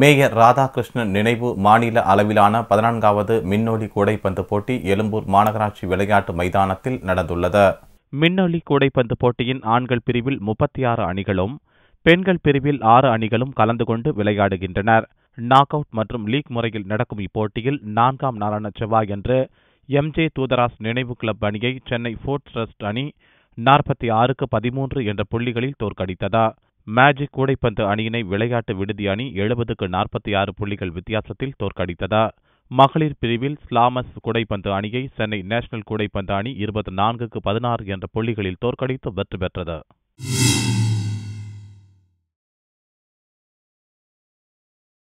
mayor Radhakrishnan நினைவு மாநில அளவிலான பதினான்காவது மின்னொலி கூடைப்பந்து போட்டி எழும்பூர் மாநகராட்சி விளையாட்டு மைதானத்தில் நடந்துள்ளது மின்னொலி கூடைப்பந்து போட்டியின் ஆண்கள் பிரிவில் முப்பத்தி ஆறு அணிகளும் பெண்கள் பிரிவில் ஆறு அணிகளும் கலந்து கொண்டு விளையாடுகின்றனர் நாக் அவுட் மற்றும் லீக் முறையில் நடக்கும் இப்போட்டியில் நான்காம் நாளான செவ்வாயன்று எம்ஜே தூதராஸ் நினைவு கிளப் அணியை சென்னை ஃபோர்ட் ட்ரஸ்ட் அணி நாற்பத்தி ஆறுக்கு பதிமூன்று என்ற புள்ளிகளில் தோற்கடித்ததா மேஜிக் கூடைப்பந்து அணியினை விளையாட்டு விடுதி அணி எழுபதுக்கு நாற்பத்தி ஆறு புள்ளிகள் வித்தியாசத்தில் தோற்கடித்தது மகளிர் பிரிவில் ஸ்லாமஸ் கூடைப்பந்து அணியை சென்னை நேஷனல் கூடைப்பந்து அணி இருபத்தி நான்குக்கு பதினாறு என்ற புள்ளிகளில் தோற்கடித்து வெற்றி பெற்றது